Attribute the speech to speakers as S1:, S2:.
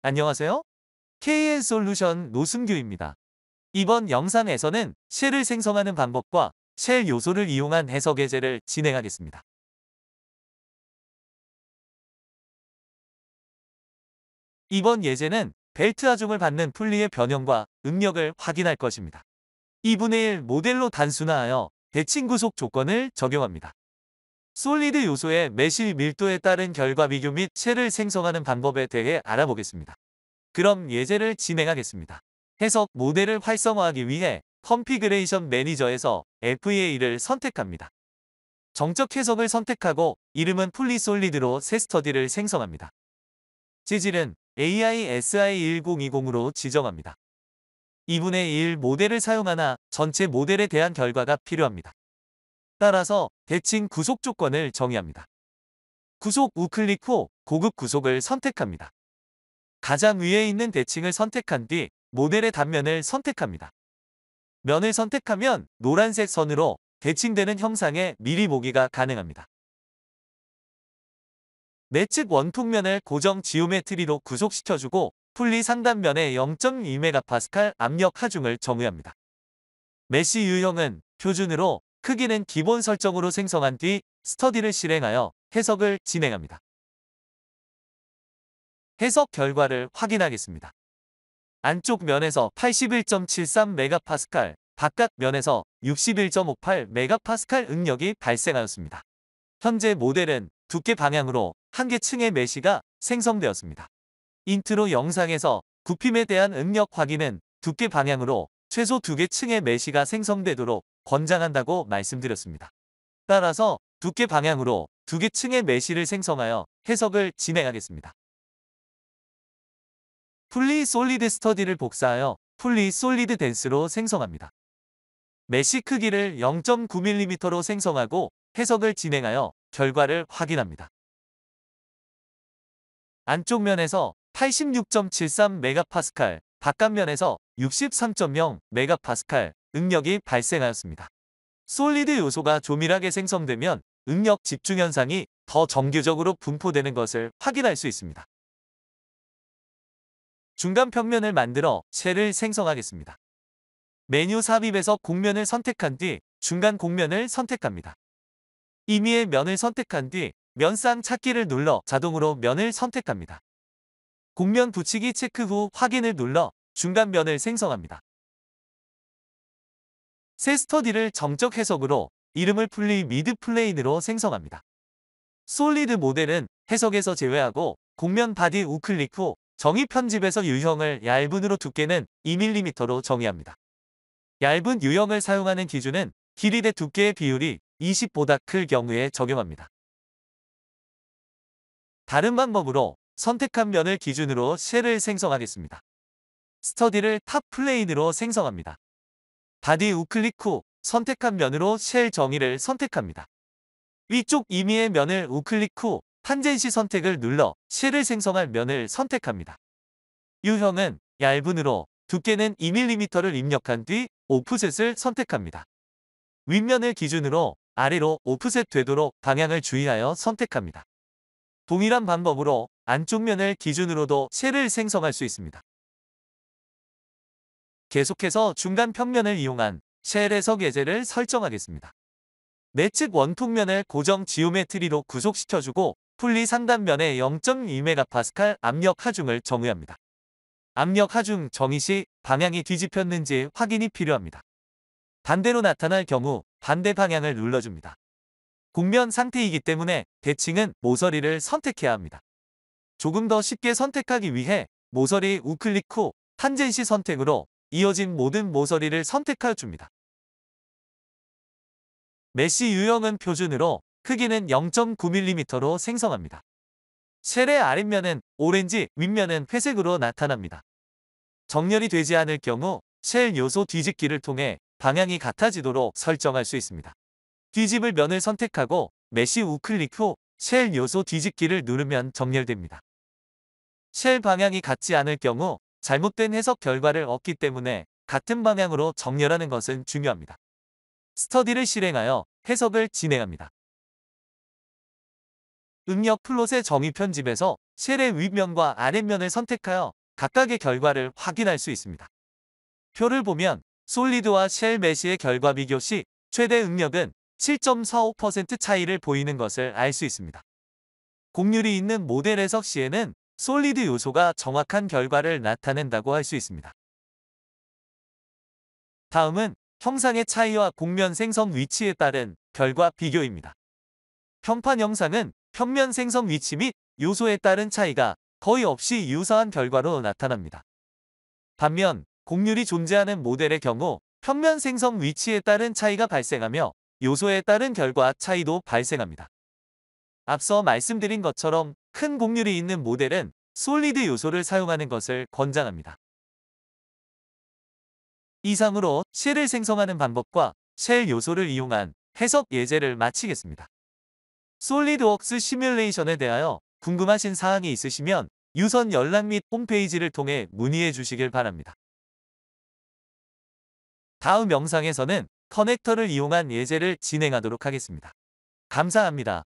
S1: 안녕하세요. KN 솔루션 노승규입니다. 이번 영상에서는 쉘을 생성하는 방법과 쉘 요소를 이용한 해석 예제를 진행하겠습니다. 이번 예제는 벨트 하중을 받는 풀리의 변형과 응력을 확인할 것입니다. 2분의 1 모델로 단순화하여 대칭 구속 조건을 적용합니다. 솔리드 요소의 매실 밀도에 따른 결과 비교 및 채를 생성하는 방법에 대해 알아보겠습니다. 그럼 예제를 진행하겠습니다. 해석 모델을 활성화하기 위해 컴피그레이션 매니저에서 FEA를 선택합니다. 정적 해석을 선택하고 이름은 풀리솔리드로 새 스터디를 생성합니다. 재질은 AI SI1020으로 지정합니다. 2분의 1 모델을 사용하나 전체 모델에 대한 결과가 필요합니다. 따라서 대칭 구속 조건을 정의합니다. 구속 우클릭 후 고급 구속을 선택합니다. 가장 위에 있는 대칭을 선택한 뒤 모델의 단면을 선택합니다. 면을 선택하면 노란색 선으로 대칭되는 형상의 미리 보기가 가능합니다. 내측 원통면을 고정 지오메트리로 구속시켜주고 풀리 상단면에 0 2메가파스칼 압력 하중을 정의합니다. 메시 유형은 표준으로 크기는 기본 설정으로 생성한 뒤 스터디를 실행하여 해석을 진행합니다. 해석 결과를 확인하겠습니다. 안쪽 면에서 81.73MPa, 바깥 면에서 61.58MPa 응력이 발생하였습니다. 현재 모델은 두께 방향으로 한 개 층의 메시가 생성되었습니다. 인트로 영상에서 굽힘에 대한 응력 확인은 두께 방향으로 최소 두 개 층의 메시가 생성되도록 권장한다고 말씀드렸습니다. 따라서 두께 방향으로 두 개 층의 매실을 생성하여 해석을 진행하겠습니다. 풀리 솔리드 스터디를 복사하여 풀리 솔리드 댄스로 생성합니다. 메시 크기를 0.9mm로 생성하고 해석을 진행하여 결과를 확인합니다. 안쪽 면에서 8 6 7 3 메가파스칼, 바깥면에서 6 3 0 메가파스칼, 응력이 발생하였습니다. 솔리드 요소가 조밀하게 생성되면 응력 집중 현상이 더 정교적으로 분포되는 것을 확인할 수 있습니다. 중간 평면을 만들어 셀를 생성하겠습니다. 메뉴 삽입에서 곡면을 선택한 뒤 중간 곡면을 선택합니다. 임의의 면을 선택한 뒤 면상 찾기를 눌러 자동으로 면을 선택합니다. 곡면 붙이기 체크 후 확인을 눌러 중간 면을 생성합니다. 새 스터디를 정적 해석으로 이름을 풀리 미드 플레인으로 생성합니다. 솔리드 모델은 해석에서 제외하고 곡면 바디 우클릭 후 정의 편집에서 유형을 얇은으로 두께는 2mm로 정의합니다. 얇은 유형을 사용하는 기준은 길이 대 두께의 비율이 20보다 클 경우에 적용합니다. 다른 방법으로 선택한 면을 기준으로 쉘을 생성하겠습니다. 스터디를 탑 플레인으로 생성합니다. 바디 우클릭 후 선택한 면으로 쉘 정의를 선택합니다. 위쪽 임의의 면을 우클릭 후 탄젠시 선택을 눌러 쉘을 생성할 면을 선택합니다. 유형은 얇은으로 두께는 2mm를 입력한 뒤 오프셋을 선택합니다. 윗면을 기준으로 아래로 오프셋 되도록 방향을 주의하여 선택합니다. 동일한 방법으로 안쪽 면을 기준으로도 쉘을 생성할 수 있습니다. 계속해서 중간 평면을 이용한 쉘에서 계제를 설정하겠습니다. 내측 원통면을 고정 지오메트리로 구속시켜주고 풀리 상단면에 0.2MPa 압력 하중을 정의합니다. 압력 하중 정의 시 방향이 뒤집혔는지 확인이 필요합니다. 반대로 나타날 경우 반대 방향을 눌러줍니다. 공면 상태이기 때문에 대칭은 모서리를 선택해야 합니다. 조금 더 쉽게 선택하기 위해 모서리 우클릭 후 탄젠시 선택으로 이어진 모든 모서리를 선택하여 줍니다. 메시 유형은 표준으로 크기는 0.9mm로 생성합니다. 쉘의 아랫면은 오렌지, 윗면은 회색으로 나타납니다. 정렬이 되지 않을 경우 쉘 요소 뒤집기를 통해 방향이 같아지도록 설정할 수 있습니다. 뒤집을 면을 선택하고 메시 우클릭 후쉘 요소 뒤집기를 누르면 정렬됩니다. 쉘 방향이 같지 않을 경우 잘못된 해석 결과를 얻기 때문에 같은 방향으로 정렬하는 것은 중요합니다. 스터디를 실행하여 해석을 진행합니다. 음력 플롯의 정의 편집에서 셀의 윗면과 아랫면을 선택하여 각각의 결과를 확인할 수 있습니다. 표를 보면 솔리드와 쉘 메시의 결과 비교 시 최대 응력은 7.45% 차이를 보이는 것을 알 수 있습니다. 곡률이 있는 모델 해석 시에는 솔리드 요소가 정확한 결과를 나타낸다고 할 수 있습니다. 다음은 형상의 차이와 곡면 생성 위치에 따른 결과 비교입니다. 평판 형상은 평면 생성 위치 및 요소에 따른 차이가 거의 없이 유사한 결과로 나타납니다. 반면 곡률이 존재하는 모델의 경우 평면 생성 위치에 따른 차이가 발생하며 요소에 따른 결과 차이도 발생합니다. 앞서 말씀드린 것처럼 큰 곡률이 있는 모델은 솔리드 요소를 사용하는 것을 권장합니다. 이상으로 쉘을 생성하는 방법과 쉘 요소를 이용한 해석 예제를 마치겠습니다. 솔리드웍스 시뮬레이션에 대하여 궁금하신 사항이 있으시면 유선 연락 및 홈페이지를 통해 문의해 주시길 바랍니다. 다음 영상에서는 커넥터를 이용한 예제를 진행하도록 하겠습니다. 감사합니다.